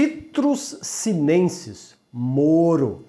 Citrus sinensis, moro.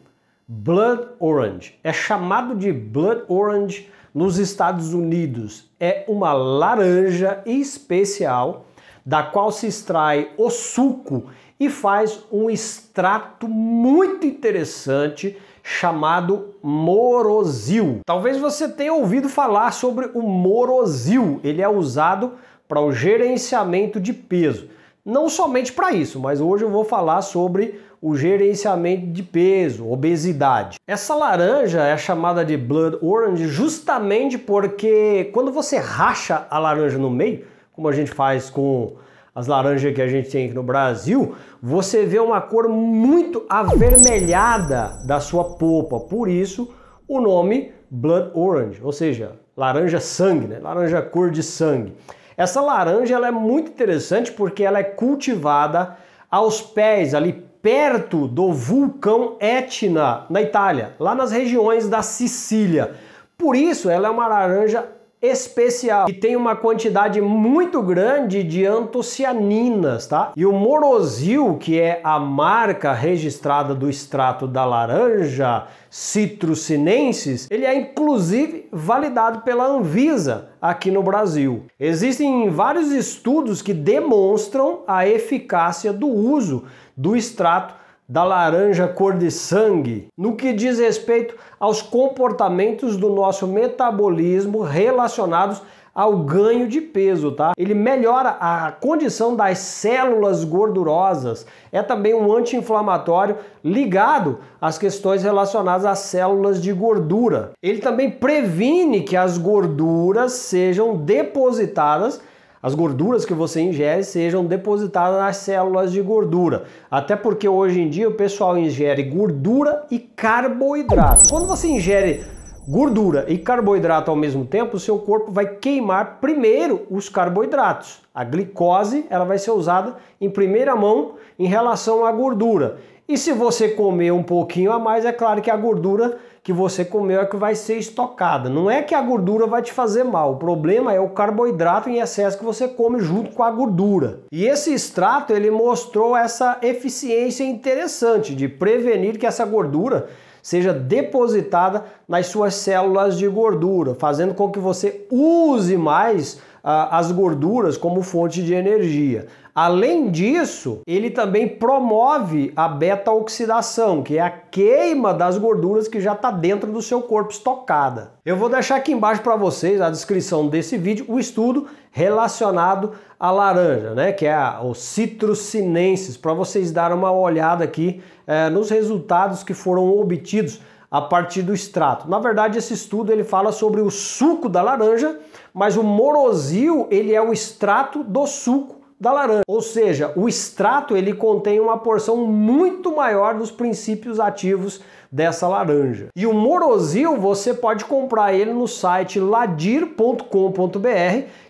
Blood orange é chamado de blood orange nos Estados Unidos. É uma laranja especial da qual se extrai o suco e faz um extrato muito interessante chamado morosil. Talvez você tenha ouvido falar sobre o morosil. Ele é usado para o gerenciamento de peso não somente para isso, mas hoje eu vou falar sobre o gerenciamento de peso, obesidade. Essa laranja é chamada de blood orange justamente porque quando você racha a laranja no meio, como a gente faz com as laranjas que a gente tem aqui no Brasil, você vê uma cor muito avermelhada da sua polpa. Por isso, o nome blood orange, ou seja, laranja sangue, né? laranja cor de sangue. Essa laranja ela é muito interessante porque ela é cultivada aos pés, ali perto do vulcão Etna, na Itália, lá nas regiões da Sicília. Por isso, ela é uma laranja especial que tem uma quantidade muito grande de antocianinas, tá? E o morosil, que é a marca registrada do extrato da laranja citrusinensis, ele é inclusive validado pela Anvisa aqui no Brasil. Existem vários estudos que demonstram a eficácia do uso do extrato da laranja cor de sangue, no que diz respeito aos comportamentos do nosso metabolismo relacionados ao ganho de peso, tá? Ele melhora a condição das células gordurosas. É também um anti-inflamatório ligado às questões relacionadas às células de gordura. Ele também previne que as gorduras sejam depositadas as gorduras que você ingere sejam depositadas nas células de gordura. Até porque hoje em dia o pessoal ingere gordura e carboidrato. Quando você ingere gordura e carboidrato ao mesmo tempo, o seu corpo vai queimar primeiro os carboidratos. A glicose ela vai ser usada em primeira mão em relação à gordura. E se você comer um pouquinho a mais, é claro que a gordura que você comeu é que vai ser estocada. Não é que a gordura vai te fazer mal, o problema é o carboidrato em excesso que você come junto com a gordura. E esse extrato ele mostrou essa eficiência interessante de prevenir que essa gordura seja depositada nas suas células de gordura, fazendo com que você use mais ah, as gorduras como fonte de energia. Além disso, ele também promove a beta-oxidação, que é a queima das gorduras que já está dentro do seu corpo estocada. Eu vou deixar aqui embaixo para vocês, a descrição desse vídeo, o estudo relacionado à laranja, né? Que é a, o Citrus sinensis, para vocês darem uma olhada aqui é, nos resultados que foram obtidos a partir do extrato. Na verdade, esse estudo ele fala sobre o suco da laranja, mas o morosil ele é o extrato do suco da laranja. Ou seja, o extrato ele contém uma porção muito maior dos princípios ativos dessa laranja. E o morosil você pode comprar ele no site ladir.com.br,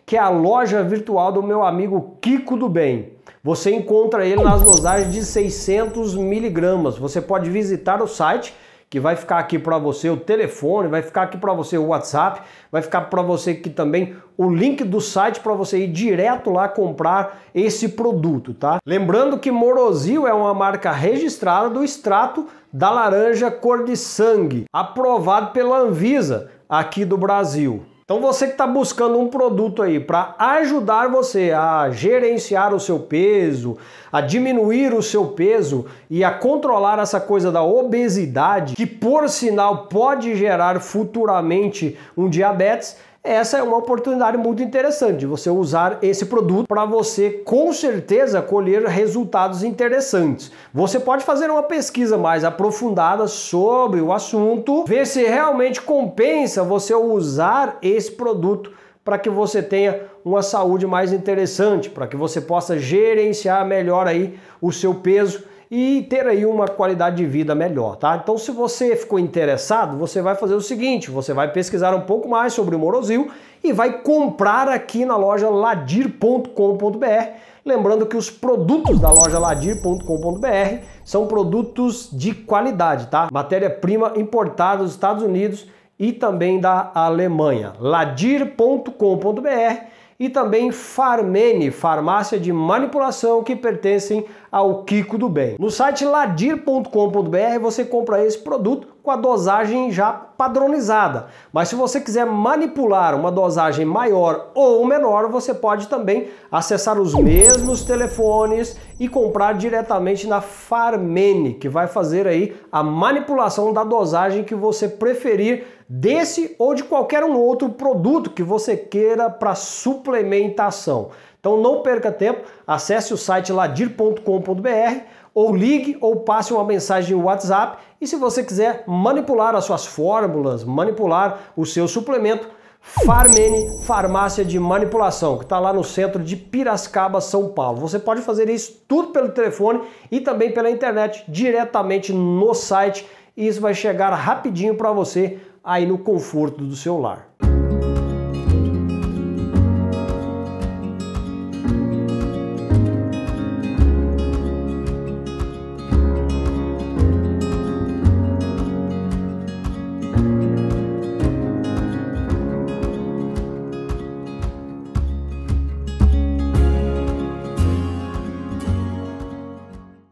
que é a loja virtual do meu amigo Kiko do Bem. Você encontra ele nas dosagens de 600 miligramas. Você pode visitar o site que vai ficar aqui para você o telefone, vai ficar aqui para você o WhatsApp, vai ficar para você aqui também o link do site para você ir direto lá comprar esse produto, tá? Lembrando que Morozil é uma marca registrada do extrato da laranja cor de sangue, aprovado pela Anvisa aqui do Brasil. Então você que está buscando um produto aí para ajudar você a gerenciar o seu peso, a diminuir o seu peso e a controlar essa coisa da obesidade, que por sinal pode gerar futuramente um diabetes, essa é uma oportunidade muito interessante de você usar esse produto para você com certeza colher resultados interessantes. Você pode fazer uma pesquisa mais aprofundada sobre o assunto, ver se realmente compensa você usar esse produto para que você tenha uma saúde mais interessante, para que você possa gerenciar melhor aí o seu peso e ter aí uma qualidade de vida melhor, tá? Então, se você ficou interessado, você vai fazer o seguinte, você vai pesquisar um pouco mais sobre o Morosil e vai comprar aqui na loja ladir.com.br. Lembrando que os produtos da loja ladir.com.br são produtos de qualidade, tá? Matéria-prima importada dos Estados Unidos e também da Alemanha. ladir.com.br e também Farmene, farmácia de manipulação que pertencem ao Kiko do Bem. No site ladir.com.br você compra esse produto com a dosagem já padronizada. Mas se você quiser manipular uma dosagem maior ou menor, você pode também acessar os mesmos telefones e comprar diretamente na Farmene, que vai fazer aí a manipulação da dosagem que você preferir desse ou de qualquer um outro produto que você queira para suplementação. Então não perca tempo, acesse o site ladir.com.br ou ligue ou passe uma mensagem no WhatsApp e se você quiser manipular as suas fórmulas, manipular o seu suplemento, Farmene Farmácia de Manipulação, que está lá no centro de Piracicaba, São Paulo. Você pode fazer isso tudo pelo telefone e também pela internet, diretamente no site. E isso vai chegar rapidinho para você aí no conforto do seu lar.